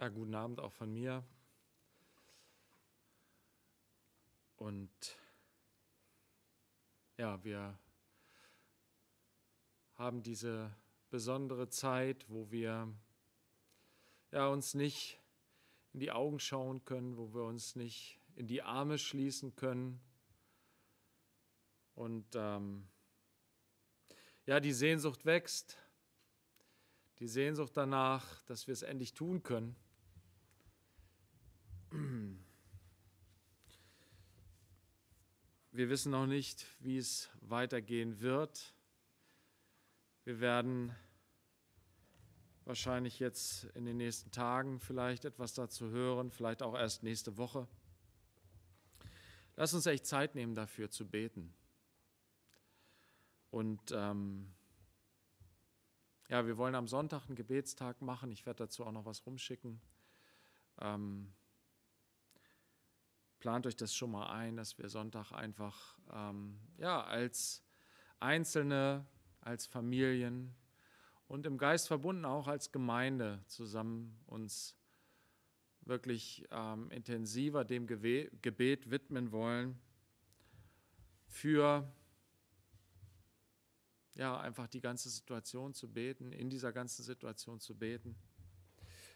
Ja, guten Abend auch von mir. Und ja, wir haben diese besondere Zeit, wo wir ja, uns nicht in die Augen schauen können, wo wir uns nicht in die Arme schließen können. Und ähm, ja, die Sehnsucht wächst, die Sehnsucht danach, dass wir es endlich tun können. Wir wissen noch nicht, wie es weitergehen wird. Wir werden wahrscheinlich jetzt in den nächsten Tagen vielleicht etwas dazu hören, vielleicht auch erst nächste Woche. Lass uns echt Zeit nehmen dafür zu beten. Und ähm, ja, wir wollen am Sonntag einen Gebetstag machen. Ich werde dazu auch noch was rumschicken. Ähm, plant euch das schon mal ein, dass wir Sonntag einfach ähm, ja, als Einzelne, als Familien und im Geist verbunden auch als Gemeinde zusammen uns wirklich ähm, intensiver dem Gewe Gebet widmen wollen für ja, einfach die ganze Situation zu beten, in dieser ganzen Situation zu beten.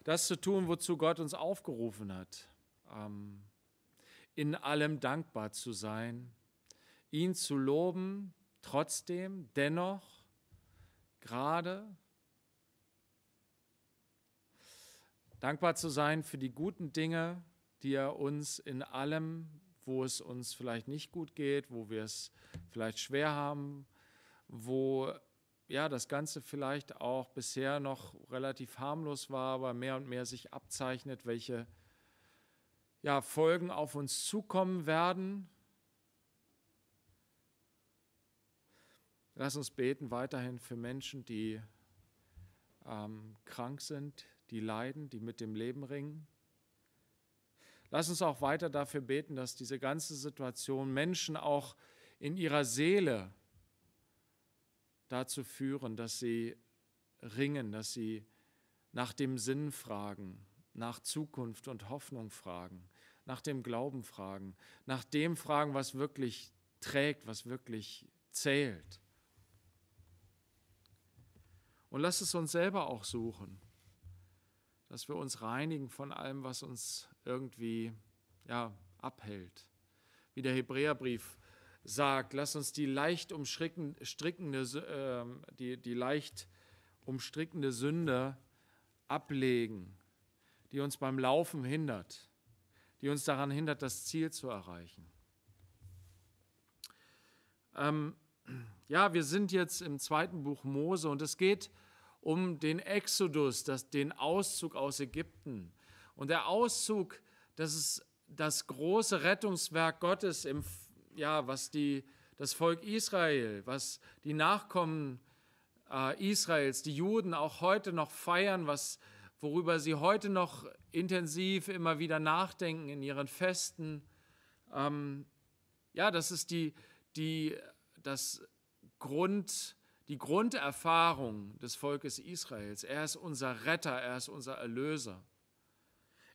Das zu tun, wozu Gott uns aufgerufen hat. Ähm, in allem dankbar zu sein, ihn zu loben, trotzdem, dennoch, gerade, dankbar zu sein für die guten Dinge, die er uns in allem, wo es uns vielleicht nicht gut geht, wo wir es vielleicht schwer haben, wo ja, das Ganze vielleicht auch bisher noch relativ harmlos war, aber mehr und mehr sich abzeichnet, welche ja, Folgen auf uns zukommen werden. Lass uns beten weiterhin für Menschen, die ähm, krank sind, die leiden, die mit dem Leben ringen. Lass uns auch weiter dafür beten, dass diese ganze Situation Menschen auch in ihrer Seele dazu führen, dass sie ringen, dass sie nach dem Sinn fragen, nach Zukunft und Hoffnung fragen nach dem Glauben fragen, nach dem fragen, was wirklich trägt, was wirklich zählt. Und lass es uns selber auch suchen, dass wir uns reinigen von allem, was uns irgendwie ja, abhält. Wie der Hebräerbrief sagt, lass uns die leicht umstrickende, äh, die, die leicht umstrickende Sünde ablegen, die uns beim Laufen hindert die uns daran hindert, das Ziel zu erreichen. Ähm, ja, wir sind jetzt im zweiten Buch Mose und es geht um den Exodus, das, den Auszug aus Ägypten. Und der Auszug, das ist das große Rettungswerk Gottes, im, ja, was die, das Volk Israel, was die Nachkommen äh, Israels, die Juden auch heute noch feiern, was worüber sie heute noch intensiv immer wieder nachdenken in ihren Festen. Ähm, ja, das ist die, die, das Grund, die Grunderfahrung des Volkes Israels. Er ist unser Retter, er ist unser Erlöser.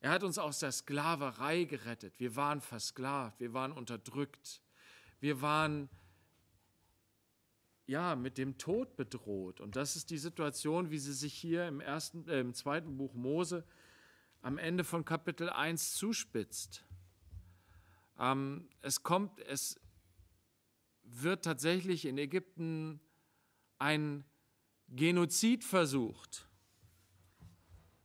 Er hat uns aus der Sklaverei gerettet. Wir waren versklavt, wir waren unterdrückt, wir waren ja, mit dem Tod bedroht. Und das ist die Situation, wie sie sich hier im, ersten, äh, im zweiten Buch Mose am Ende von Kapitel 1 zuspitzt. Ähm, es kommt, es wird tatsächlich in Ägypten ein Genozid versucht.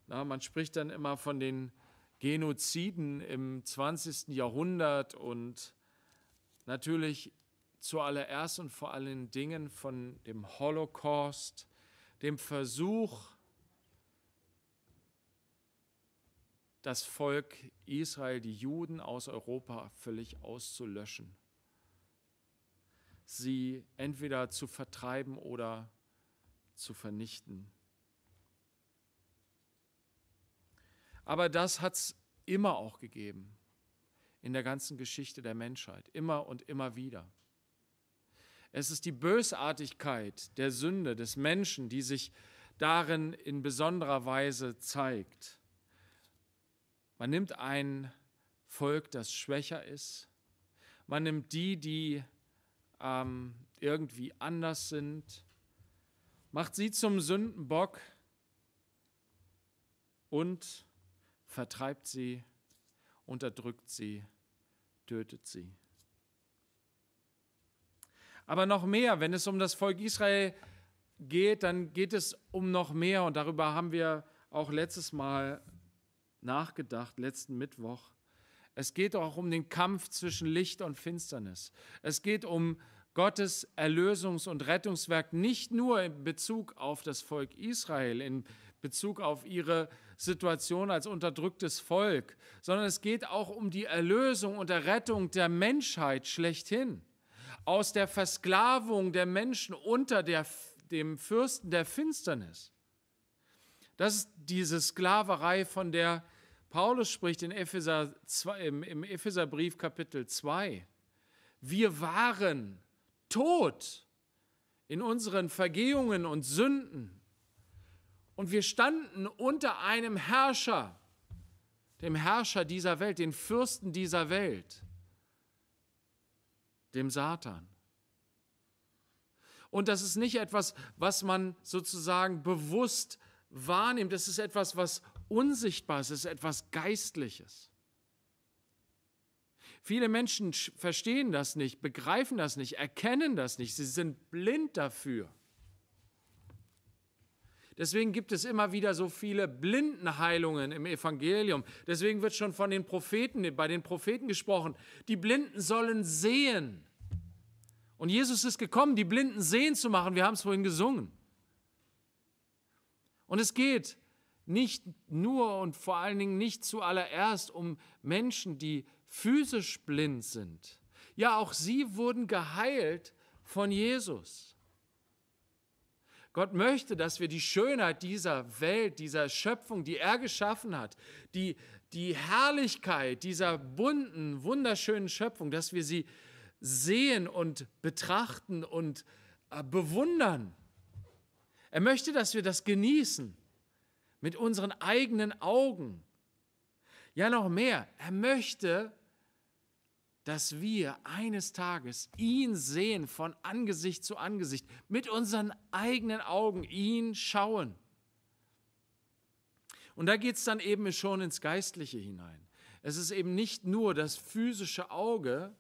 Na, man spricht dann immer von den Genoziden im 20. Jahrhundert und natürlich zuallererst und vor allen Dingen von dem Holocaust, dem Versuch, das Volk Israel, die Juden aus Europa völlig auszulöschen, sie entweder zu vertreiben oder zu vernichten. Aber das hat es immer auch gegeben in der ganzen Geschichte der Menschheit, immer und immer wieder. Es ist die Bösartigkeit der Sünde des Menschen, die sich darin in besonderer Weise zeigt. Man nimmt ein Volk, das schwächer ist. Man nimmt die, die ähm, irgendwie anders sind, macht sie zum Sündenbock und vertreibt sie, unterdrückt sie, tötet sie. Aber noch mehr, wenn es um das Volk Israel geht, dann geht es um noch mehr. Und darüber haben wir auch letztes Mal nachgedacht, letzten Mittwoch. Es geht auch um den Kampf zwischen Licht und Finsternis. Es geht um Gottes Erlösungs- und Rettungswerk nicht nur in Bezug auf das Volk Israel, in Bezug auf ihre Situation als unterdrücktes Volk, sondern es geht auch um die Erlösung und Errettung der Menschheit schlechthin aus der Versklavung der Menschen unter der, dem Fürsten der Finsternis. Das ist diese Sklaverei, von der Paulus spricht in Epheser 2, im, im Epheserbrief Kapitel 2. Wir waren tot in unseren Vergehungen und Sünden und wir standen unter einem Herrscher, dem Herrscher dieser Welt, den Fürsten dieser Welt dem Satan. Und das ist nicht etwas, was man sozusagen bewusst wahrnimmt. Das ist etwas, was unsichtbar ist. Es ist etwas Geistliches. Viele Menschen verstehen das nicht, begreifen das nicht, erkennen das nicht. Sie sind blind dafür. Deswegen gibt es immer wieder so viele Blindenheilungen im Evangelium. Deswegen wird schon von den Propheten, bei den Propheten gesprochen, die Blinden sollen sehen. Und Jesus ist gekommen, die Blinden sehen zu machen. Wir haben es vorhin gesungen. Und es geht nicht nur und vor allen Dingen nicht zuallererst um Menschen, die physisch blind sind. Ja, auch sie wurden geheilt von Jesus. Gott möchte, dass wir die Schönheit dieser Welt, dieser Schöpfung, die er geschaffen hat, die, die Herrlichkeit dieser bunten, wunderschönen Schöpfung, dass wir sie sehen und betrachten und äh, bewundern. Er möchte, dass wir das genießen mit unseren eigenen Augen. Ja, noch mehr. Er möchte, dass wir eines Tages ihn sehen von Angesicht zu Angesicht, mit unseren eigenen Augen ihn schauen. Und da geht es dann eben schon ins Geistliche hinein. Es ist eben nicht nur das physische Auge,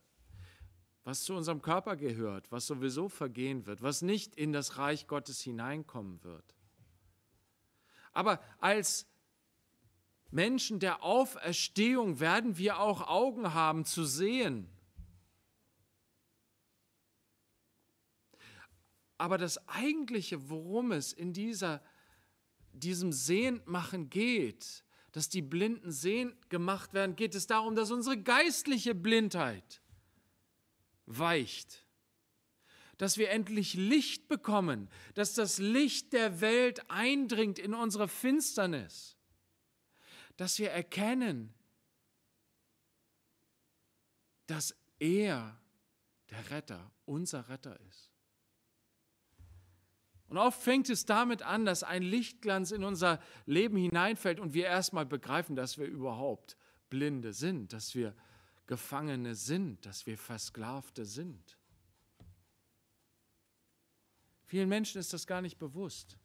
was zu unserem Körper gehört, was sowieso vergehen wird, was nicht in das Reich Gottes hineinkommen wird. Aber als Menschen der Auferstehung werden wir auch Augen haben zu sehen. Aber das eigentliche, worum es in dieser, diesem Sehendmachen geht, dass die Blinden sehend gemacht werden, geht es darum, dass unsere geistliche Blindheit weicht, dass wir endlich Licht bekommen, dass das Licht der Welt eindringt in unsere Finsternis dass wir erkennen, dass er der Retter, unser Retter ist. Und oft fängt es damit an, dass ein Lichtglanz in unser Leben hineinfällt und wir erstmal begreifen, dass wir überhaupt Blinde sind, dass wir Gefangene sind, dass wir Versklavte sind. Vielen Menschen ist das gar nicht bewusst.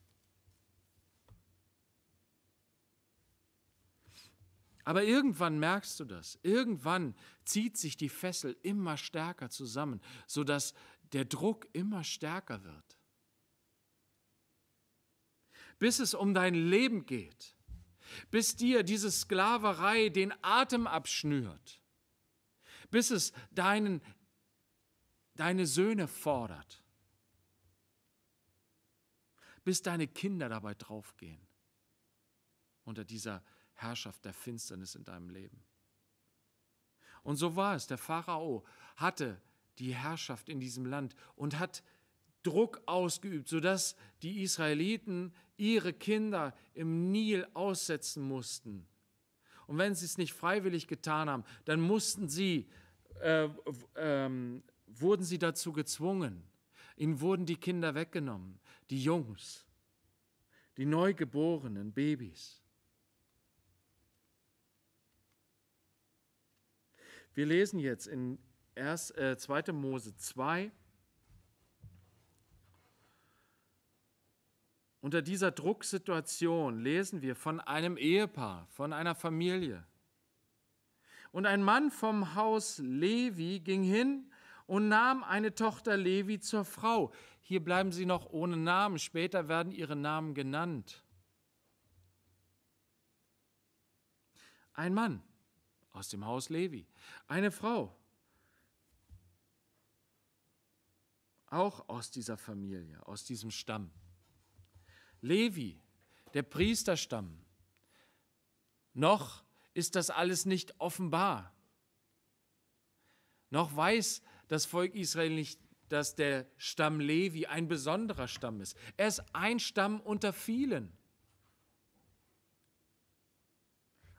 Aber irgendwann merkst du das. Irgendwann zieht sich die Fessel immer stärker zusammen, sodass der Druck immer stärker wird. Bis es um dein Leben geht, bis dir diese Sklaverei den Atem abschnürt, bis es deinen, deine Söhne fordert, bis deine Kinder dabei draufgehen unter dieser Sklaverei Herrschaft der Finsternis in deinem Leben. Und so war es. Der Pharao hatte die Herrschaft in diesem Land und hat Druck ausgeübt, sodass die Israeliten ihre Kinder im Nil aussetzen mussten. Und wenn sie es nicht freiwillig getan haben, dann mussten sie, äh, ähm, wurden sie dazu gezwungen. Ihnen wurden die Kinder weggenommen, die Jungs, die neugeborenen Babys. Wir lesen jetzt in 2. Äh, Mose 2. Unter dieser Drucksituation lesen wir von einem Ehepaar, von einer Familie. Und ein Mann vom Haus Levi ging hin und nahm eine Tochter Levi zur Frau. Hier bleiben sie noch ohne Namen, später werden ihre Namen genannt. Ein Mann aus dem Haus Levi. Eine Frau, auch aus dieser Familie, aus diesem Stamm. Levi, der Priesterstamm. Noch ist das alles nicht offenbar. Noch weiß das Volk Israel nicht, dass der Stamm Levi ein besonderer Stamm ist. Er ist ein Stamm unter vielen.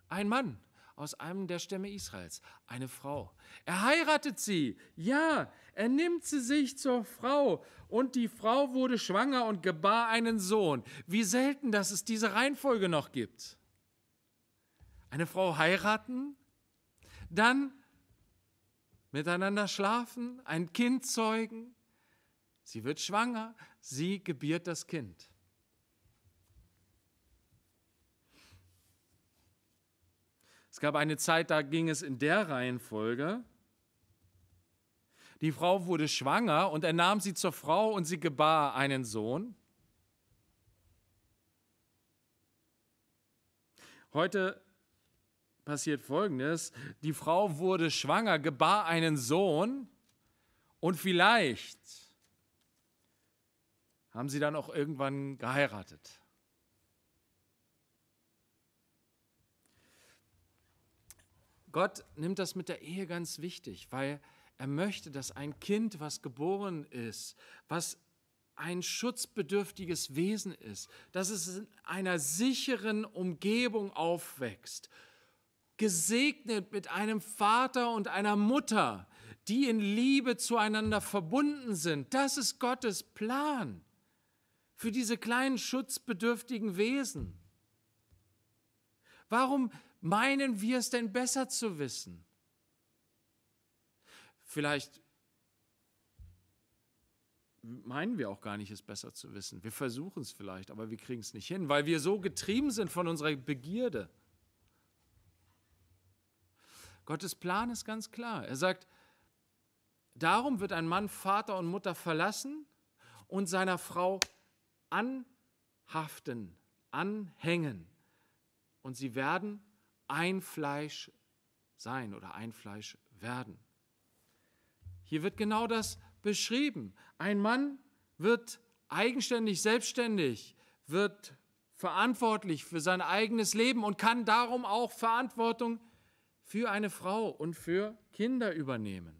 Ein Mann, aus einem der Stämme Israels, eine Frau. Er heiratet sie, ja, er nimmt sie sich zur Frau. Und die Frau wurde schwanger und gebar einen Sohn. Wie selten, dass es diese Reihenfolge noch gibt. Eine Frau heiraten, dann miteinander schlafen, ein Kind zeugen. Sie wird schwanger, sie gebiert das Kind. Es gab eine Zeit, da ging es in der Reihenfolge. Die Frau wurde schwanger und er nahm sie zur Frau und sie gebar einen Sohn. Heute passiert Folgendes. Die Frau wurde schwanger, gebar einen Sohn und vielleicht haben sie dann auch irgendwann geheiratet. Gott nimmt das mit der Ehe ganz wichtig, weil er möchte, dass ein Kind, was geboren ist, was ein schutzbedürftiges Wesen ist, dass es in einer sicheren Umgebung aufwächst, gesegnet mit einem Vater und einer Mutter, die in Liebe zueinander verbunden sind. Das ist Gottes Plan für diese kleinen schutzbedürftigen Wesen. Warum meinen wir es denn besser zu wissen? Vielleicht meinen wir auch gar nicht, es besser zu wissen. Wir versuchen es vielleicht, aber wir kriegen es nicht hin, weil wir so getrieben sind von unserer Begierde. Gottes Plan ist ganz klar. Er sagt, darum wird ein Mann Vater und Mutter verlassen und seiner Frau anhaften, anhängen. Und sie werden ein Fleisch sein oder ein Fleisch werden. Hier wird genau das beschrieben. Ein Mann wird eigenständig, selbstständig, wird verantwortlich für sein eigenes Leben und kann darum auch Verantwortung für eine Frau und für Kinder übernehmen.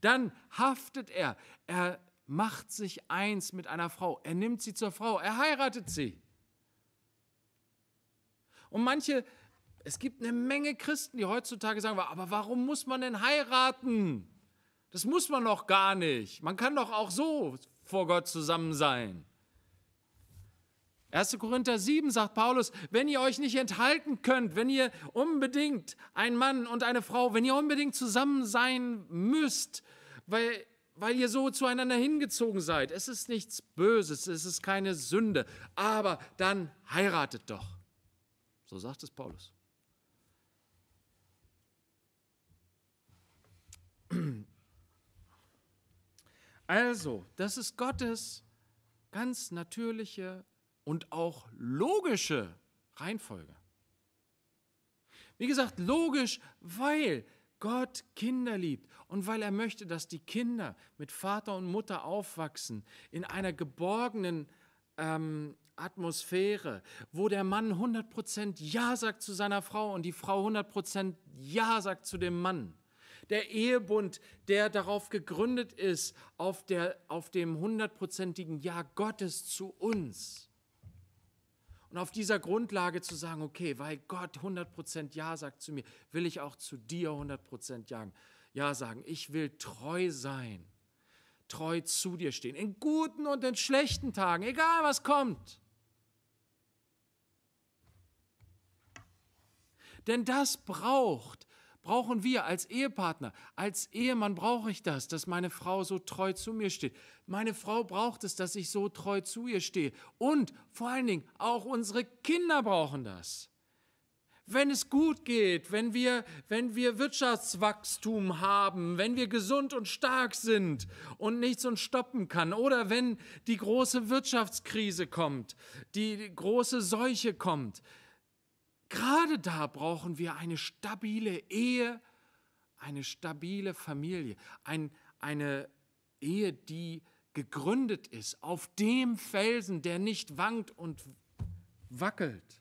Dann haftet er, er macht sich eins mit einer Frau, er nimmt sie zur Frau, er heiratet sie. Und manche es gibt eine Menge Christen, die heutzutage sagen, aber warum muss man denn heiraten? Das muss man doch gar nicht. Man kann doch auch so vor Gott zusammen sein. 1. Korinther 7 sagt Paulus, wenn ihr euch nicht enthalten könnt, wenn ihr unbedingt ein Mann und eine Frau, wenn ihr unbedingt zusammen sein müsst, weil, weil ihr so zueinander hingezogen seid, es ist nichts Böses, es ist keine Sünde, aber dann heiratet doch. So sagt es Paulus. Also, das ist Gottes ganz natürliche und auch logische Reihenfolge. Wie gesagt, logisch, weil Gott Kinder liebt und weil er möchte, dass die Kinder mit Vater und Mutter aufwachsen in einer geborgenen ähm, Atmosphäre, wo der Mann 100% Ja sagt zu seiner Frau und die Frau 100% Ja sagt zu dem Mann. Der Ehebund, der darauf gegründet ist, auf, der, auf dem hundertprozentigen Ja Gottes zu uns. Und auf dieser Grundlage zu sagen, okay, weil Gott 100% Ja sagt zu mir, will ich auch zu dir 100% ja, ja sagen. Ich will treu sein, treu zu dir stehen, in guten und in schlechten Tagen, egal was kommt. Denn das braucht brauchen wir als Ehepartner, als Ehemann brauche ich das, dass meine Frau so treu zu mir steht. Meine Frau braucht es, dass ich so treu zu ihr stehe. Und vor allen Dingen auch unsere Kinder brauchen das. Wenn es gut geht, wenn wir, wenn wir Wirtschaftswachstum haben, wenn wir gesund und stark sind und nichts uns stoppen kann, oder wenn die große Wirtschaftskrise kommt, die große Seuche kommt, Gerade da brauchen wir eine stabile Ehe, eine stabile Familie, ein, eine Ehe, die gegründet ist auf dem Felsen, der nicht wankt und wackelt.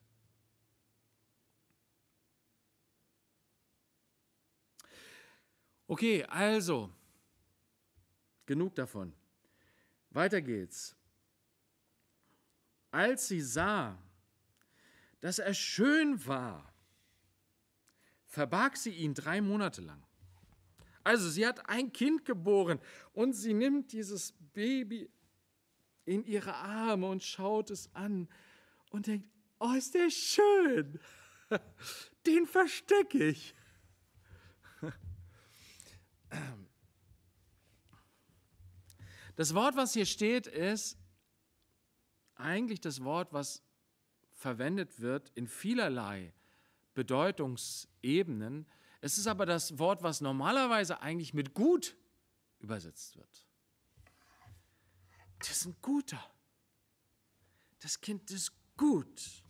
Okay, also, genug davon. Weiter geht's. Als sie sah, dass er schön war, verbarg sie ihn drei Monate lang. Also sie hat ein Kind geboren und sie nimmt dieses Baby in ihre Arme und schaut es an und denkt, oh, ist der schön, den verstecke ich. Das Wort, was hier steht, ist eigentlich das Wort, was verwendet wird in vielerlei Bedeutungsebenen. Es ist aber das Wort, was normalerweise eigentlich mit gut übersetzt wird. Das ist ein guter. Das Kind ist gut.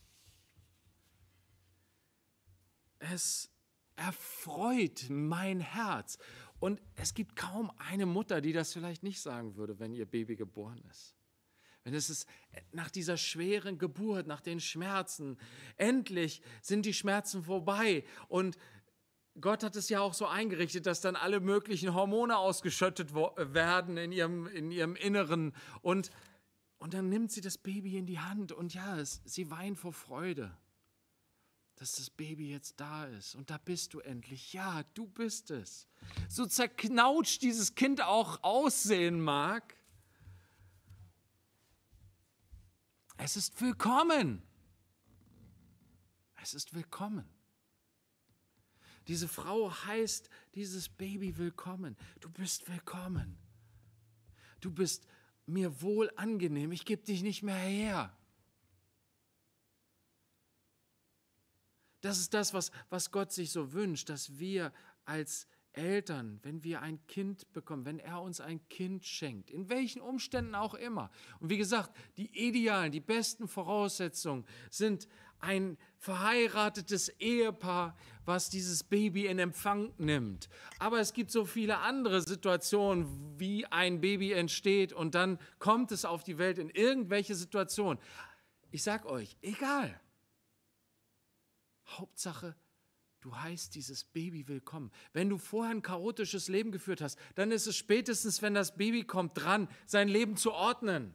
Es erfreut mein Herz. Und es gibt kaum eine Mutter, die das vielleicht nicht sagen würde, wenn ihr Baby geboren ist wenn es ist nach dieser schweren Geburt, nach den Schmerzen, endlich sind die Schmerzen vorbei und Gott hat es ja auch so eingerichtet, dass dann alle möglichen Hormone ausgeschüttet äh, werden in ihrem, in ihrem Inneren. Und, und dann nimmt sie das Baby in die Hand und ja, es, sie weint vor Freude, dass das Baby jetzt da ist. Und da bist du endlich. Ja, du bist es. So zerknautscht dieses Kind auch aussehen mag, Es ist willkommen. Es ist willkommen. Diese Frau heißt dieses Baby willkommen. Du bist willkommen. Du bist mir wohl angenehm. Ich gebe dich nicht mehr her. Das ist das, was, was Gott sich so wünscht, dass wir als Eltern, wenn wir ein Kind bekommen, wenn er uns ein Kind schenkt, in welchen Umständen auch immer. Und wie gesagt, die idealen, die besten Voraussetzungen sind ein verheiratetes Ehepaar, was dieses Baby in Empfang nimmt. Aber es gibt so viele andere Situationen, wie ein Baby entsteht und dann kommt es auf die Welt in irgendwelche Situationen. Ich sag euch, egal. Hauptsache, Du heißt dieses Baby willkommen. Wenn du vorher ein chaotisches Leben geführt hast, dann ist es spätestens, wenn das Baby kommt, dran, sein Leben zu ordnen.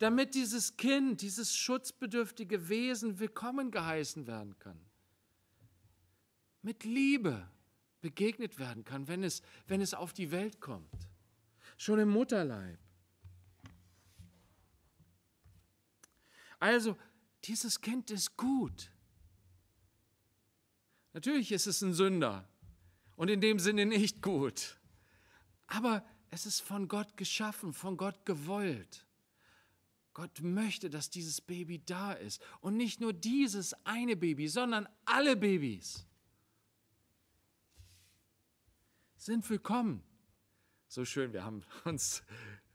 Damit dieses Kind, dieses schutzbedürftige Wesen willkommen geheißen werden kann. Mit Liebe begegnet werden kann, wenn es, wenn es auf die Welt kommt. Schon im Mutterleib. Also, dieses Kind ist gut. Natürlich ist es ein Sünder und in dem Sinne nicht gut. Aber es ist von Gott geschaffen, von Gott gewollt. Gott möchte, dass dieses Baby da ist. Und nicht nur dieses eine Baby, sondern alle Babys sind willkommen. So schön, wir haben uns,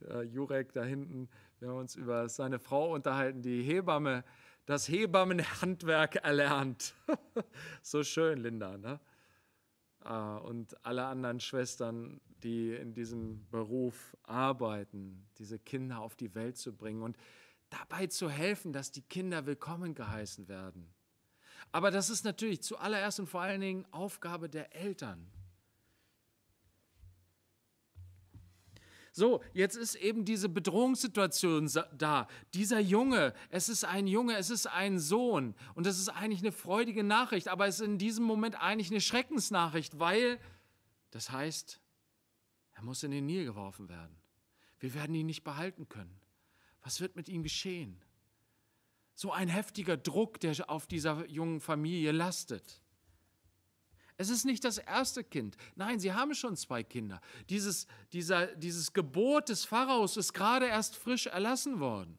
äh, Jurek da hinten, wir haben uns über seine Frau unterhalten, die Hebamme das Hebammenhandwerk erlernt. so schön, Linda. Ne? Ah, und alle anderen Schwestern, die in diesem Beruf arbeiten, diese Kinder auf die Welt zu bringen und dabei zu helfen, dass die Kinder willkommen geheißen werden. Aber das ist natürlich zuallererst und vor allen Dingen Aufgabe der Eltern. So, jetzt ist eben diese Bedrohungssituation da. Dieser Junge, es ist ein Junge, es ist ein Sohn. Und das ist eigentlich eine freudige Nachricht, aber es ist in diesem Moment eigentlich eine Schreckensnachricht, weil das heißt, er muss in den Nil geworfen werden. Wir werden ihn nicht behalten können. Was wird mit ihm geschehen? So ein heftiger Druck, der auf dieser jungen Familie lastet. Es ist nicht das erste Kind. Nein, sie haben schon zwei Kinder. Dieses, dieser, dieses Gebot des Pharaos ist gerade erst frisch erlassen worden.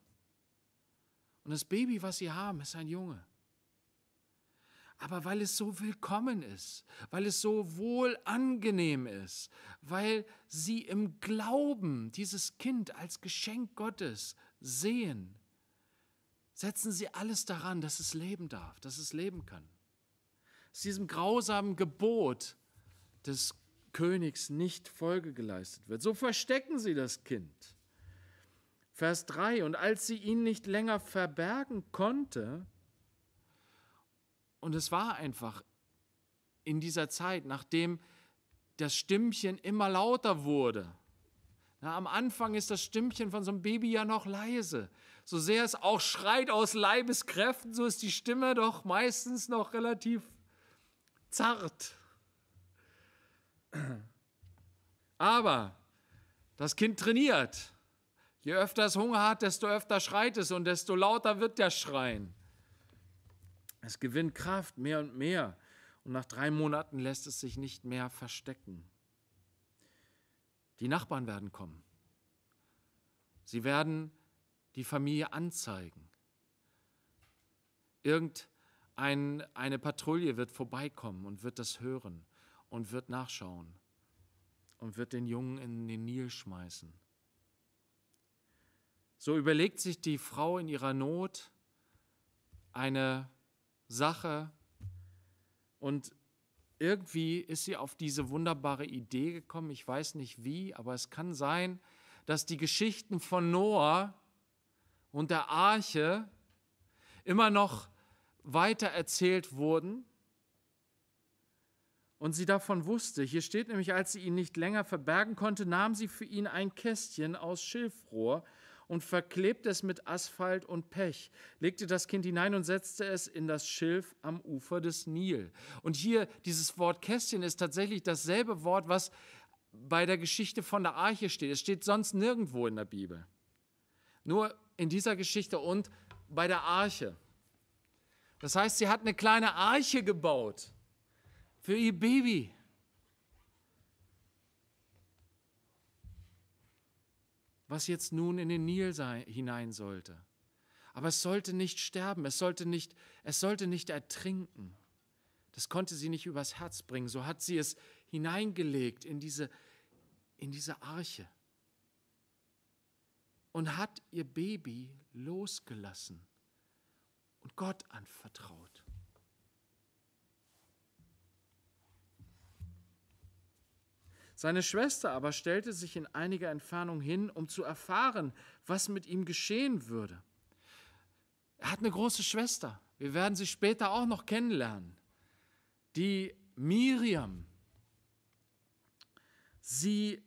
Und das Baby, was sie haben, ist ein Junge. Aber weil es so willkommen ist, weil es so wohl angenehm ist, weil sie im Glauben dieses Kind als Geschenk Gottes sehen, setzen sie alles daran, dass es leben darf, dass es leben kann aus diesem grausamen Gebot des Königs nicht Folge geleistet wird. So verstecken sie das Kind. Vers 3, und als sie ihn nicht länger verbergen konnte, und es war einfach in dieser Zeit, nachdem das Stimmchen immer lauter wurde. Na, am Anfang ist das Stimmchen von so einem Baby ja noch leise. So sehr es auch schreit aus Leibeskräften, so ist die Stimme doch meistens noch relativ zart. Aber das Kind trainiert. Je öfter es Hunger hat, desto öfter schreit es und desto lauter wird der Schreien. Es gewinnt Kraft mehr und mehr und nach drei Monaten lässt es sich nicht mehr verstecken. Die Nachbarn werden kommen. Sie werden die Familie anzeigen. Irgend ein, eine Patrouille wird vorbeikommen und wird das hören und wird nachschauen und wird den Jungen in den Nil schmeißen. So überlegt sich die Frau in ihrer Not eine Sache und irgendwie ist sie auf diese wunderbare Idee gekommen. Ich weiß nicht wie, aber es kann sein, dass die Geschichten von Noah und der Arche immer noch weitererzählt wurden und sie davon wusste. Hier steht nämlich, als sie ihn nicht länger verbergen konnte, nahm sie für ihn ein Kästchen aus Schilfrohr und verklebte es mit Asphalt und Pech, legte das Kind hinein und setzte es in das Schilf am Ufer des Nil. Und hier dieses Wort Kästchen ist tatsächlich dasselbe Wort, was bei der Geschichte von der Arche steht. Es steht sonst nirgendwo in der Bibel. Nur in dieser Geschichte und bei der Arche. Das heißt, sie hat eine kleine Arche gebaut für ihr Baby. Was jetzt nun in den Nil sein, hinein sollte. Aber es sollte nicht sterben, es sollte nicht, es sollte nicht ertrinken. Das konnte sie nicht übers Herz bringen. So hat sie es hineingelegt in diese, in diese Arche und hat ihr Baby losgelassen und Gott anvertraut. Seine Schwester aber stellte sich in einiger Entfernung hin, um zu erfahren, was mit ihm geschehen würde. Er hat eine große Schwester, wir werden sie später auch noch kennenlernen, die Miriam. Sie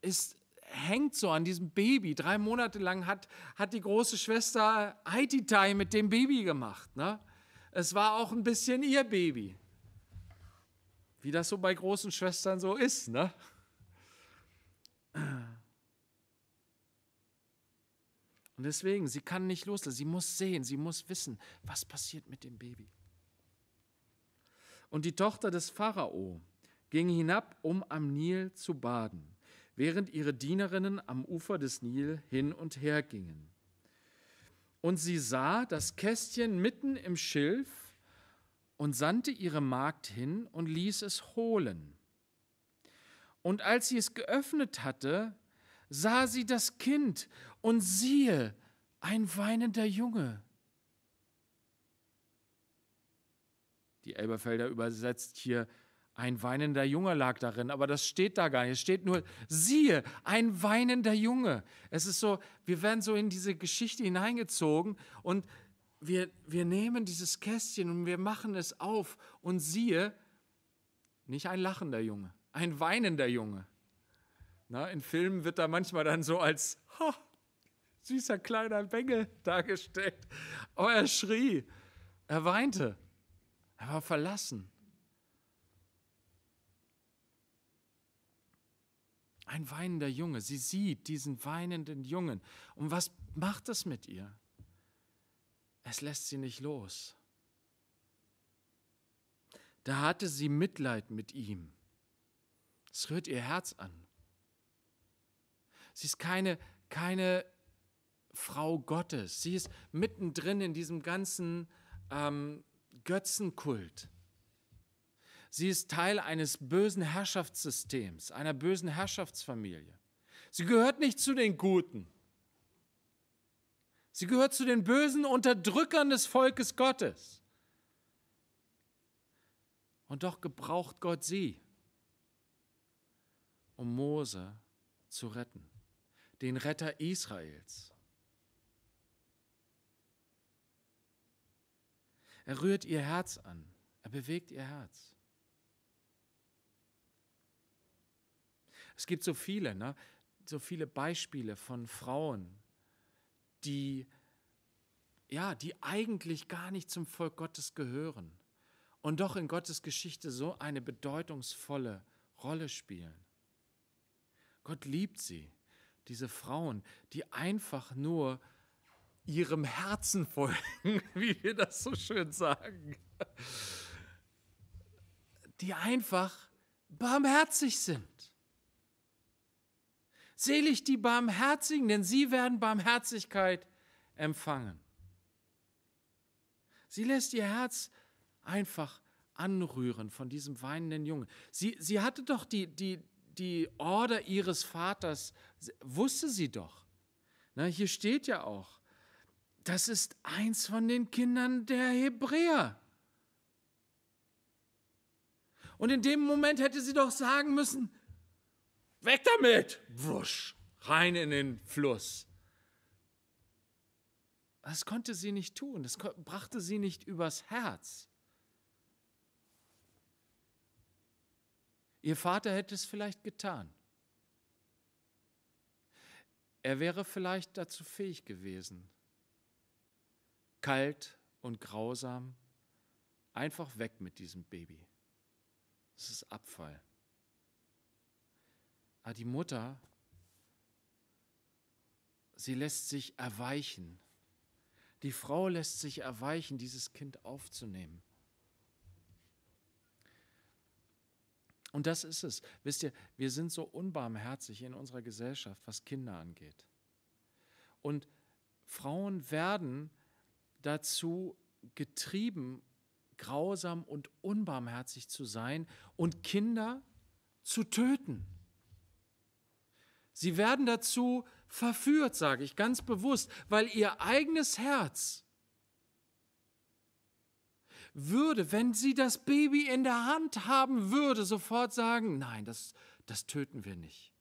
ist hängt so an diesem Baby. Drei Monate lang hat, hat die große Schwester Haititai mit dem Baby gemacht. Ne? Es war auch ein bisschen ihr Baby. Wie das so bei großen Schwestern so ist. Ne? Und deswegen, sie kann nicht loslassen. Sie muss sehen, sie muss wissen, was passiert mit dem Baby. Und die Tochter des Pharao ging hinab, um am Nil zu baden während ihre Dienerinnen am Ufer des Nil hin und her gingen. Und sie sah das Kästchen mitten im Schilf und sandte ihre Magd hin und ließ es holen. Und als sie es geöffnet hatte, sah sie das Kind und siehe, ein weinender Junge. Die Elberfelder übersetzt hier ein weinender Junge lag darin, aber das steht da gar nicht. Es steht nur, siehe, ein weinender Junge. Es ist so, wir werden so in diese Geschichte hineingezogen und wir, wir nehmen dieses Kästchen und wir machen es auf und siehe, nicht ein lachender Junge, ein weinender Junge. Na, in Filmen wird da manchmal dann so als ha, süßer kleiner Bengel dargestellt. Aber er schrie, er weinte, er war verlassen. ein weinender Junge. Sie sieht diesen weinenden Jungen. Und was macht das mit ihr? Es lässt sie nicht los. Da hatte sie Mitleid mit ihm. Es rührt ihr Herz an. Sie ist keine, keine Frau Gottes. Sie ist mittendrin in diesem ganzen ähm, Götzenkult. Sie ist Teil eines bösen Herrschaftssystems, einer bösen Herrschaftsfamilie. Sie gehört nicht zu den Guten. Sie gehört zu den bösen Unterdrückern des Volkes Gottes. Und doch gebraucht Gott sie, um Mose zu retten, den Retter Israels. Er rührt ihr Herz an, er bewegt ihr Herz. Es gibt so viele, ne? so viele Beispiele von Frauen, die ja, die eigentlich gar nicht zum Volk Gottes gehören und doch in Gottes Geschichte so eine bedeutungsvolle Rolle spielen. Gott liebt sie, diese Frauen, die einfach nur ihrem Herzen folgen, wie wir das so schön sagen, die einfach barmherzig sind Selig die Barmherzigen, denn sie werden Barmherzigkeit empfangen. Sie lässt ihr Herz einfach anrühren von diesem weinenden Jungen. Sie, sie hatte doch die, die, die Order ihres Vaters, wusste sie doch. Na, hier steht ja auch, das ist eins von den Kindern der Hebräer. Und in dem Moment hätte sie doch sagen müssen, Weg damit! Wusch, rein in den Fluss. Das konnte sie nicht tun. Das brachte sie nicht übers Herz. Ihr Vater hätte es vielleicht getan. Er wäre vielleicht dazu fähig gewesen, kalt und grausam, einfach weg mit diesem Baby. Es ist Abfall. Aber ah, die Mutter, sie lässt sich erweichen. Die Frau lässt sich erweichen, dieses Kind aufzunehmen. Und das ist es. Wisst ihr, wir sind so unbarmherzig in unserer Gesellschaft, was Kinder angeht. Und Frauen werden dazu getrieben, grausam und unbarmherzig zu sein und Kinder zu töten. Sie werden dazu verführt, sage ich ganz bewusst, weil ihr eigenes Herz würde, wenn sie das Baby in der Hand haben würde, sofort sagen, nein, das, das töten wir nicht.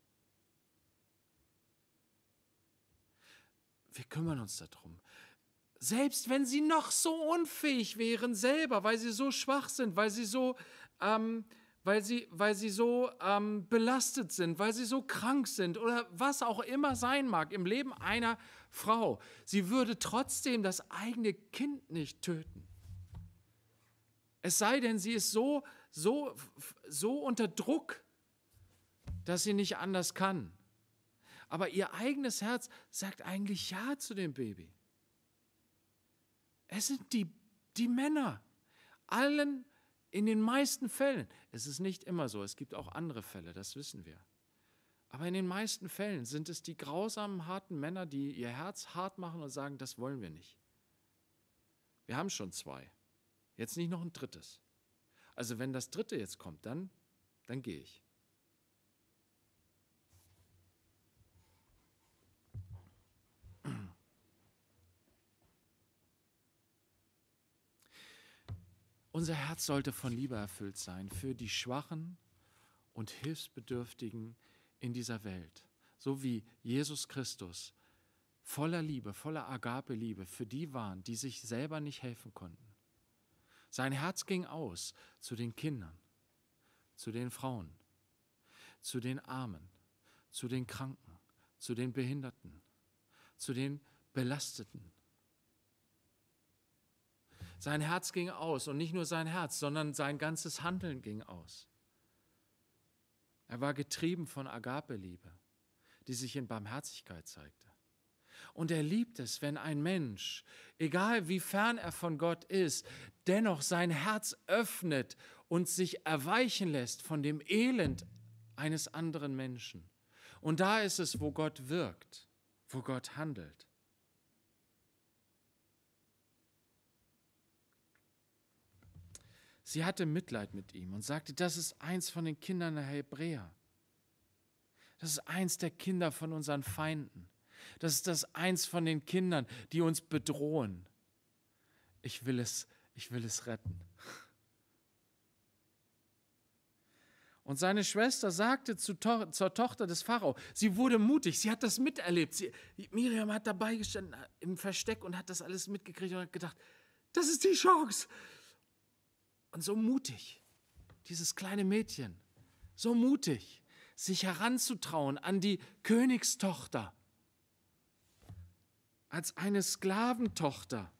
Wir kümmern uns darum. Selbst wenn sie noch so unfähig wären selber, weil sie so schwach sind, weil sie so ähm, weil sie, weil sie so ähm, belastet sind, weil sie so krank sind oder was auch immer sein mag im Leben einer Frau. Sie würde trotzdem das eigene Kind nicht töten. Es sei denn, sie ist so, so, so unter Druck, dass sie nicht anders kann. Aber ihr eigenes Herz sagt eigentlich Ja zu dem Baby. Es sind die, die Männer. Allen in den meisten Fällen. Es ist nicht immer so. Es gibt auch andere Fälle, das wissen wir. Aber in den meisten Fällen sind es die grausamen, harten Männer, die ihr Herz hart machen und sagen, das wollen wir nicht. Wir haben schon zwei. Jetzt nicht noch ein drittes. Also wenn das dritte jetzt kommt, dann, dann gehe ich. Unser Herz sollte von Liebe erfüllt sein für die Schwachen und Hilfsbedürftigen in dieser Welt, so wie Jesus Christus voller Liebe, voller Agape-Liebe für die waren, die sich selber nicht helfen konnten. Sein Herz ging aus zu den Kindern, zu den Frauen, zu den Armen, zu den Kranken, zu den Behinderten, zu den Belasteten, sein Herz ging aus und nicht nur sein Herz, sondern sein ganzes Handeln ging aus. Er war getrieben von Agape-Liebe, die sich in Barmherzigkeit zeigte. Und er liebt es, wenn ein Mensch, egal wie fern er von Gott ist, dennoch sein Herz öffnet und sich erweichen lässt von dem Elend eines anderen Menschen. Und da ist es, wo Gott wirkt, wo Gott handelt. Sie hatte Mitleid mit ihm und sagte, das ist eins von den Kindern der Hebräer. Das ist eins der Kinder von unseren Feinden. Das ist das eins von den Kindern, die uns bedrohen. Ich will es, ich will es retten. Und seine Schwester sagte zu to zur Tochter des Pharao, sie wurde mutig, sie hat das miterlebt. Sie, Miriam hat dabei gestanden im Versteck und hat das alles mitgekriegt und hat gedacht, das ist die Chance, und so mutig, dieses kleine Mädchen, so mutig, sich heranzutrauen an die Königstochter, als eine Sklaventochter.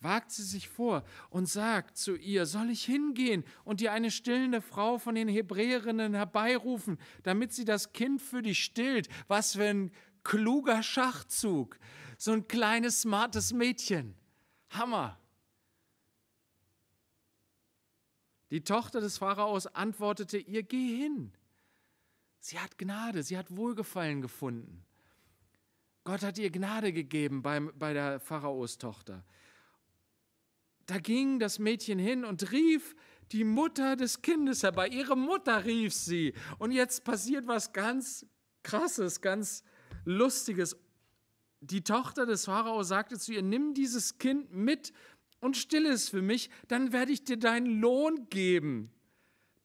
Wagt sie sich vor und sagt zu ihr, soll ich hingehen und dir eine stillende Frau von den Hebräerinnen herbeirufen, damit sie das Kind für dich stillt? Was für ein kluger Schachzug. So ein kleines, smartes Mädchen. Hammer. Die Tochter des Pharaos antwortete ihr, geh hin. Sie hat Gnade, sie hat Wohlgefallen gefunden. Gott hat ihr Gnade gegeben beim, bei der Pharaos Tochter. Da ging das Mädchen hin und rief die Mutter des Kindes herbei. Ihre Mutter rief sie. Und jetzt passiert was ganz Krasses, ganz Lustiges. Die Tochter des Pharao sagte zu ihr, nimm dieses Kind mit und still ist für mich, dann werde ich dir deinen Lohn geben.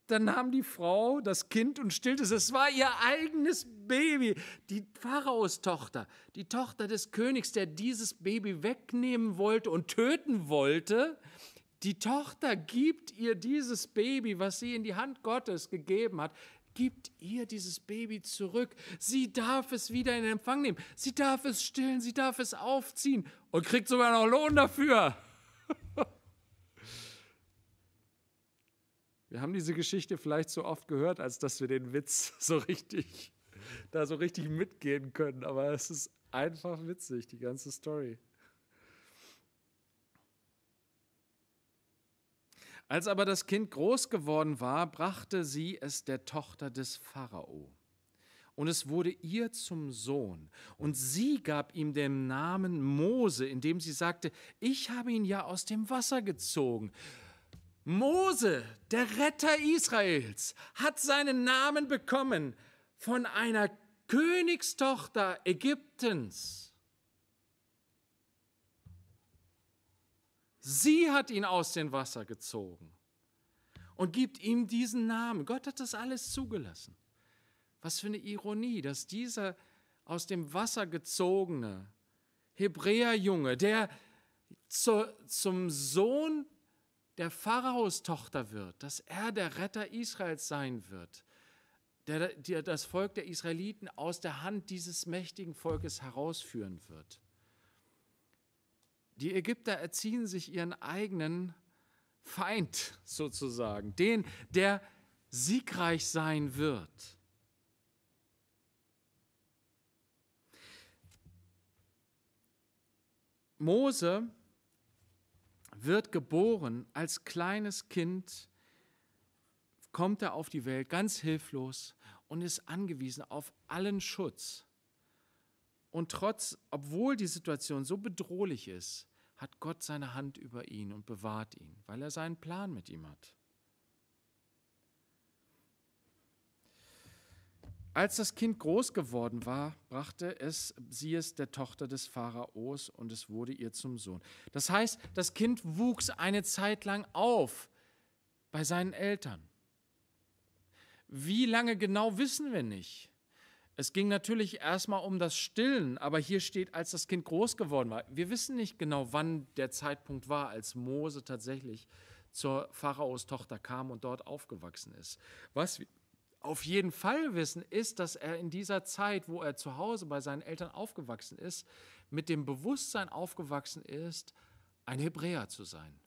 Dann nahm die Frau das Kind und stillte es. Es war ihr eigenes Baby, die Pharao-Tochter, die Tochter des Königs, der dieses Baby wegnehmen wollte und töten wollte. Die Tochter gibt ihr dieses Baby, was sie in die Hand Gottes gegeben hat, gibt ihr dieses Baby zurück. Sie darf es wieder in Empfang nehmen. Sie darf es stillen, sie darf es aufziehen und kriegt sogar noch Lohn dafür. Wir haben diese Geschichte vielleicht so oft gehört, als dass wir den Witz so richtig, da so richtig mitgehen können. Aber es ist einfach witzig, die ganze Story. Als aber das Kind groß geworden war, brachte sie es der Tochter des Pharao. Und es wurde ihr zum Sohn. Und sie gab ihm den Namen Mose, indem sie sagte, ich habe ihn ja aus dem Wasser gezogen. Mose, der Retter Israels, hat seinen Namen bekommen von einer Königstochter Ägyptens. Sie hat ihn aus dem Wasser gezogen und gibt ihm diesen Namen. Gott hat das alles zugelassen. Was für eine Ironie, dass dieser aus dem Wasser gezogene Hebräerjunge, der zu, zum Sohn der Pharaos Tochter wird, dass er der Retter Israels sein wird, der, der das Volk der Israeliten aus der Hand dieses mächtigen Volkes herausführen wird. Die Ägypter erziehen sich ihren eigenen Feind sozusagen, den, der siegreich sein wird. Mose wird geboren als kleines Kind, kommt er auf die Welt ganz hilflos und ist angewiesen auf allen Schutz. Und trotz, obwohl die Situation so bedrohlich ist, hat Gott seine Hand über ihn und bewahrt ihn, weil er seinen Plan mit ihm hat. Als das Kind groß geworden war, brachte es sie es der Tochter des Pharaos und es wurde ihr zum Sohn. Das heißt, das Kind wuchs eine Zeit lang auf bei seinen Eltern. Wie lange genau wissen wir nicht. Es ging natürlich erstmal um das Stillen, aber hier steht, als das Kind groß geworden war. Wir wissen nicht genau, wann der Zeitpunkt war, als Mose tatsächlich zur Pharaos Tochter kam und dort aufgewachsen ist. Was auf jeden Fall wissen, ist, dass er in dieser Zeit, wo er zu Hause bei seinen Eltern aufgewachsen ist, mit dem Bewusstsein aufgewachsen ist, ein Hebräer zu sein.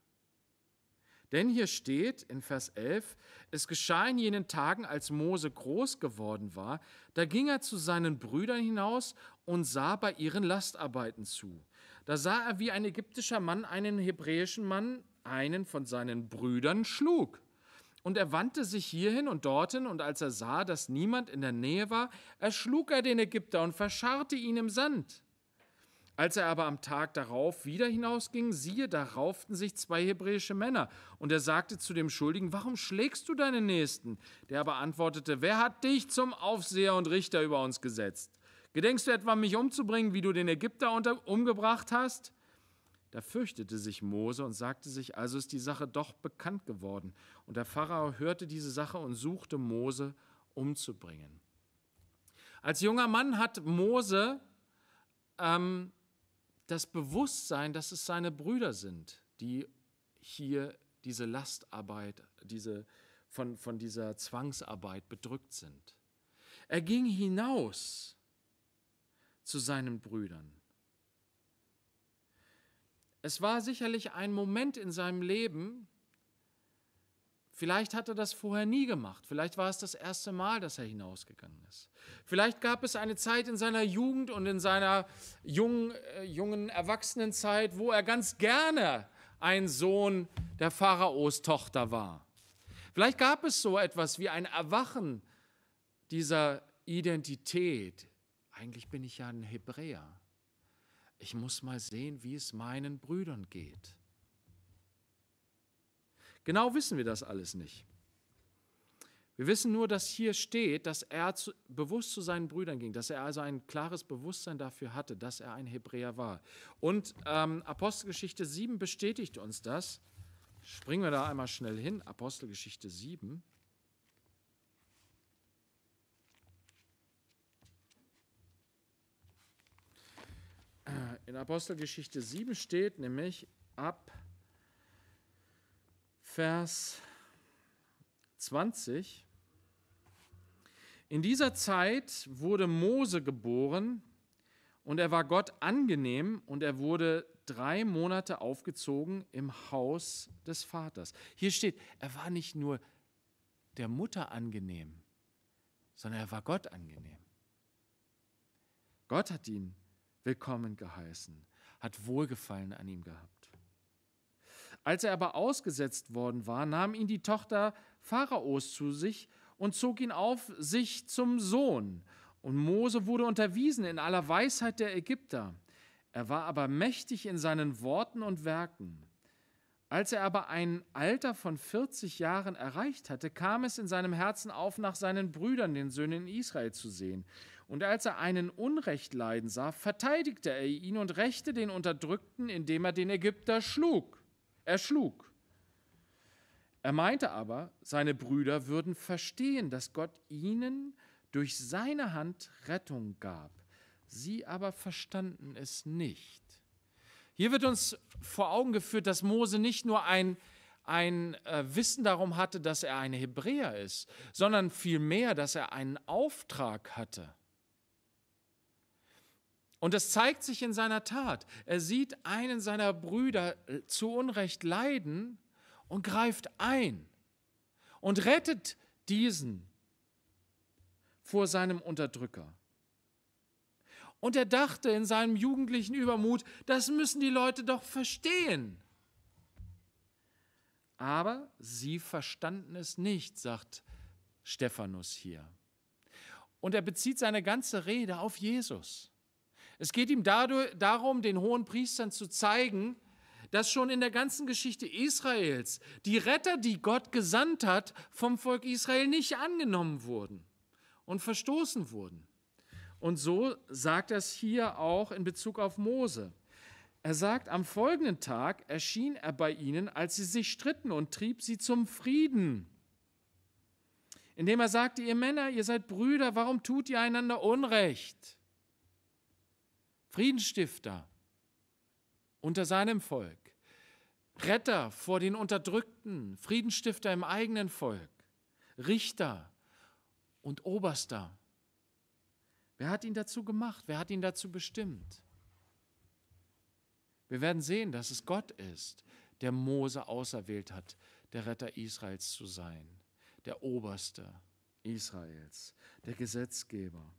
Denn hier steht in Vers 11, es geschah in jenen Tagen, als Mose groß geworden war, da ging er zu seinen Brüdern hinaus und sah bei ihren Lastarbeiten zu. Da sah er, wie ein ägyptischer Mann einen hebräischen Mann, einen von seinen Brüdern, schlug. Und er wandte sich hierhin und dorthin, und als er sah, dass niemand in der Nähe war, erschlug er den Ägypter und verscharrte ihn im Sand. Als er aber am Tag darauf wieder hinausging, siehe, da rauften sich zwei hebräische Männer, und er sagte zu dem Schuldigen, warum schlägst du deinen Nächsten? Der aber antwortete, wer hat dich zum Aufseher und Richter über uns gesetzt? Gedenkst du etwa, mich umzubringen, wie du den Ägypter umgebracht hast? Da fürchtete sich Mose und sagte sich, also ist die Sache doch bekannt geworden. Und der Pharao hörte diese Sache und suchte Mose umzubringen. Als junger Mann hat Mose ähm, das Bewusstsein, dass es seine Brüder sind, die hier diese Lastarbeit, diese, von, von dieser Zwangsarbeit bedrückt sind. Er ging hinaus zu seinen Brüdern. Es war sicherlich ein Moment in seinem Leben, Vielleicht hat er das vorher nie gemacht. Vielleicht war es das erste Mal, dass er hinausgegangen ist. Vielleicht gab es eine Zeit in seiner Jugend und in seiner jungen, äh, jungen Erwachsenenzeit, wo er ganz gerne ein Sohn der Pharaos Tochter war. Vielleicht gab es so etwas wie ein Erwachen dieser Identität. Eigentlich bin ich ja ein Hebräer. Ich muss mal sehen, wie es meinen Brüdern geht. Genau wissen wir das alles nicht. Wir wissen nur, dass hier steht, dass er zu, bewusst zu seinen Brüdern ging, dass er also ein klares Bewusstsein dafür hatte, dass er ein Hebräer war. Und ähm, Apostelgeschichte 7 bestätigt uns das. Springen wir da einmal schnell hin. Apostelgeschichte 7. In Apostelgeschichte 7 steht nämlich ab Vers 20. In dieser Zeit wurde Mose geboren und er war Gott angenehm und er wurde drei Monate aufgezogen im Haus des Vaters. Hier steht, er war nicht nur der Mutter angenehm, sondern er war Gott angenehm. Gott hat ihn willkommen geheißen, hat Wohlgefallen an ihm gehabt. Als er aber ausgesetzt worden war, nahm ihn die Tochter Pharaos zu sich und zog ihn auf sich zum Sohn. Und Mose wurde unterwiesen in aller Weisheit der Ägypter. Er war aber mächtig in seinen Worten und Werken. Als er aber ein Alter von 40 Jahren erreicht hatte, kam es in seinem Herzen auf, nach seinen Brüdern, den Söhnen Israel, zu sehen. Und als er einen Unrecht leiden sah, verteidigte er ihn und rächte den Unterdrückten, indem er den Ägypter schlug. Er schlug. Er meinte aber, seine Brüder würden verstehen, dass Gott ihnen durch seine Hand Rettung gab. Sie aber verstanden es nicht. Hier wird uns vor Augen geführt, dass Mose nicht nur ein, ein äh, Wissen darum hatte, dass er ein Hebräer ist, sondern vielmehr, dass er einen Auftrag hatte. Und das zeigt sich in seiner Tat. Er sieht einen seiner Brüder äh, zu Unrecht leiden und greift ein und rettet diesen vor seinem Unterdrücker. Und er dachte in seinem jugendlichen Übermut, das müssen die Leute doch verstehen. Aber sie verstanden es nicht, sagt Stephanus hier. Und er bezieht seine ganze Rede auf Jesus. Es geht ihm dadurch, darum, den hohen Priestern zu zeigen, dass schon in der ganzen Geschichte Israels die Retter, die Gott gesandt hat, vom Volk Israel nicht angenommen wurden und verstoßen wurden. Und so sagt er es hier auch in Bezug auf Mose. Er sagt, am folgenden Tag erschien er bei ihnen, als sie sich stritten und trieb sie zum Frieden. Indem er sagte, ihr Männer, ihr seid Brüder, warum tut ihr einander Unrecht? Friedensstifter unter seinem Volk, Retter vor den Unterdrückten, Friedensstifter im eigenen Volk, Richter und Oberster. Wer hat ihn dazu gemacht? Wer hat ihn dazu bestimmt? Wir werden sehen, dass es Gott ist, der Mose auserwählt hat, der Retter Israels zu sein, der Oberste Israels, der Gesetzgeber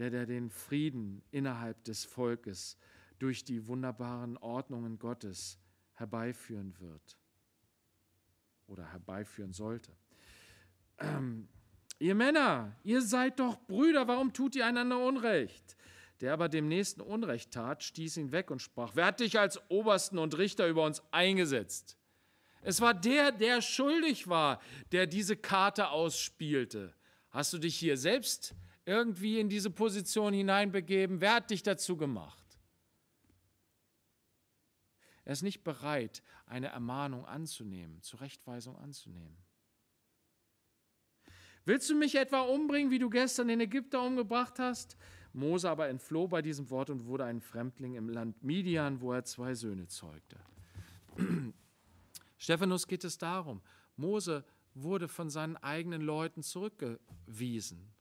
der, der den Frieden innerhalb des Volkes durch die wunderbaren Ordnungen Gottes herbeiführen wird oder herbeiführen sollte. Ähm, ihr Männer, ihr seid doch Brüder, warum tut ihr einander Unrecht? Der aber dem Nächsten Unrecht tat, stieß ihn weg und sprach, wer hat dich als Obersten und Richter über uns eingesetzt? Es war der, der schuldig war, der diese Karte ausspielte. Hast du dich hier selbst irgendwie in diese Position hineinbegeben? Wer hat dich dazu gemacht? Er ist nicht bereit, eine Ermahnung anzunehmen, Zurechtweisung anzunehmen. Willst du mich etwa umbringen, wie du gestern den Ägypter umgebracht hast? Mose aber entfloh bei diesem Wort und wurde ein Fremdling im Land Midian, wo er zwei Söhne zeugte. Stephanus geht es darum, Mose wurde von seinen eigenen Leuten zurückgewiesen,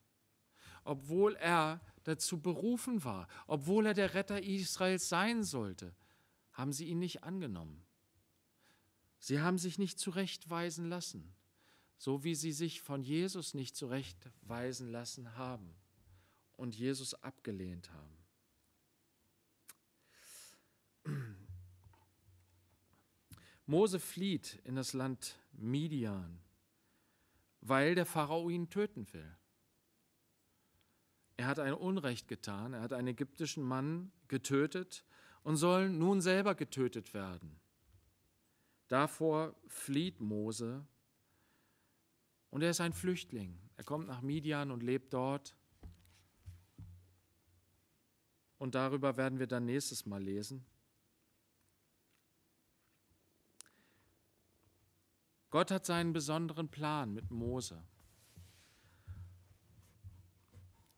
obwohl er dazu berufen war, obwohl er der Retter Israels sein sollte, haben sie ihn nicht angenommen. Sie haben sich nicht zurechtweisen lassen, so wie sie sich von Jesus nicht zurechtweisen lassen haben und Jesus abgelehnt haben. Mose flieht in das Land Midian, weil der Pharao ihn töten will. Er hat ein Unrecht getan, er hat einen ägyptischen Mann getötet und soll nun selber getötet werden. Davor flieht Mose und er ist ein Flüchtling. Er kommt nach Midian und lebt dort. Und darüber werden wir dann nächstes Mal lesen. Gott hat seinen besonderen Plan mit Mose.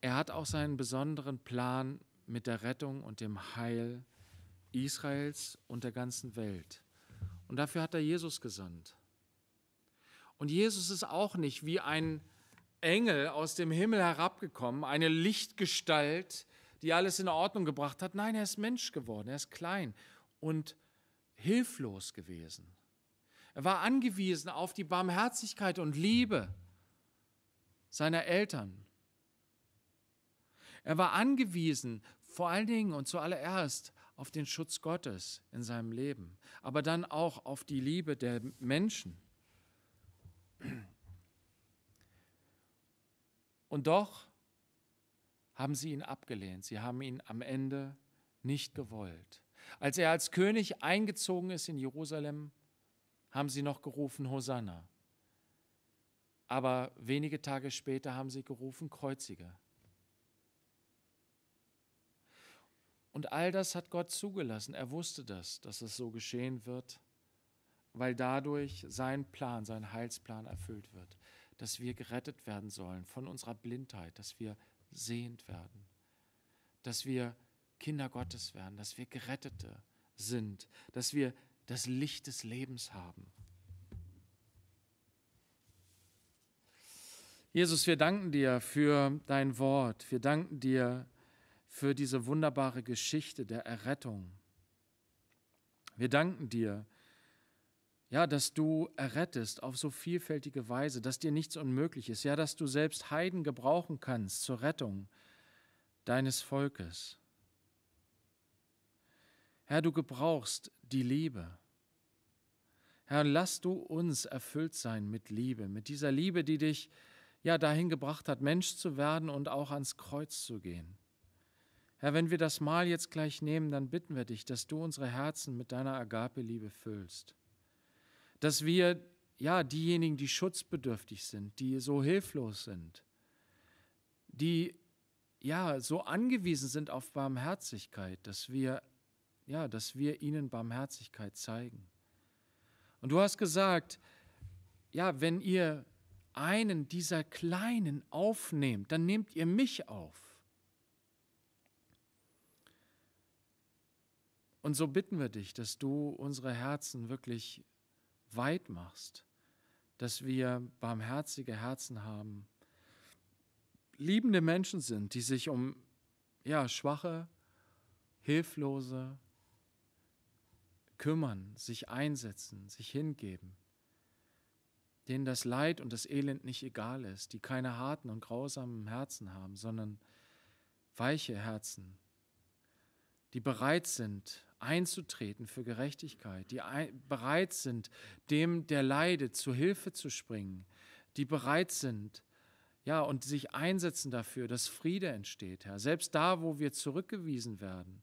Er hat auch seinen besonderen Plan mit der Rettung und dem Heil Israels und der ganzen Welt. Und dafür hat er Jesus gesandt. Und Jesus ist auch nicht wie ein Engel aus dem Himmel herabgekommen, eine Lichtgestalt, die alles in Ordnung gebracht hat. Nein, er ist Mensch geworden, er ist klein und hilflos gewesen. Er war angewiesen auf die Barmherzigkeit und Liebe seiner Eltern er war angewiesen, vor allen Dingen und zuallererst auf den Schutz Gottes in seinem Leben, aber dann auch auf die Liebe der Menschen. Und doch haben sie ihn abgelehnt. Sie haben ihn am Ende nicht gewollt. Als er als König eingezogen ist in Jerusalem, haben sie noch gerufen Hosanna. Aber wenige Tage später haben sie gerufen Kreuzige. Und all das hat Gott zugelassen. Er wusste das, dass es so geschehen wird, weil dadurch sein Plan, sein Heilsplan erfüllt wird, dass wir gerettet werden sollen von unserer Blindheit, dass wir sehend werden, dass wir Kinder Gottes werden, dass wir Gerettete sind, dass wir das Licht des Lebens haben. Jesus, wir danken dir für dein Wort. Wir danken dir für diese wunderbare Geschichte der Errettung. Wir danken dir, ja, dass du errettest auf so vielfältige Weise, dass dir nichts unmöglich ist, ja, dass du selbst Heiden gebrauchen kannst zur Rettung deines Volkes. Herr, du gebrauchst die Liebe. Herr, lass du uns erfüllt sein mit Liebe, mit dieser Liebe, die dich ja dahin gebracht hat, Mensch zu werden und auch ans Kreuz zu gehen. Herr, wenn wir das Mal jetzt gleich nehmen, dann bitten wir dich, dass du unsere Herzen mit deiner Agape-Liebe füllst. Dass wir, ja, diejenigen, die schutzbedürftig sind, die so hilflos sind, die, ja, so angewiesen sind auf Barmherzigkeit, dass wir, ja, dass wir ihnen Barmherzigkeit zeigen. Und du hast gesagt, ja, wenn ihr einen dieser Kleinen aufnehmt, dann nehmt ihr mich auf. Und so bitten wir dich, dass du unsere Herzen wirklich weit machst, dass wir barmherzige Herzen haben, liebende Menschen sind, die sich um ja, schwache, hilflose kümmern, sich einsetzen, sich hingeben, denen das Leid und das Elend nicht egal ist, die keine harten und grausamen Herzen haben, sondern weiche Herzen, die bereit sind, einzutreten für Gerechtigkeit, die bereit sind, dem, der leidet, zu Hilfe zu springen, die bereit sind, ja, und sich einsetzen dafür, dass Friede entsteht, Herr. Selbst da, wo wir zurückgewiesen werden,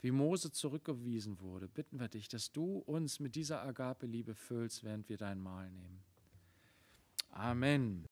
wie Mose zurückgewiesen wurde, bitten wir dich, dass du uns mit dieser Agape-Liebe füllst, während wir dein Mahl nehmen. Amen.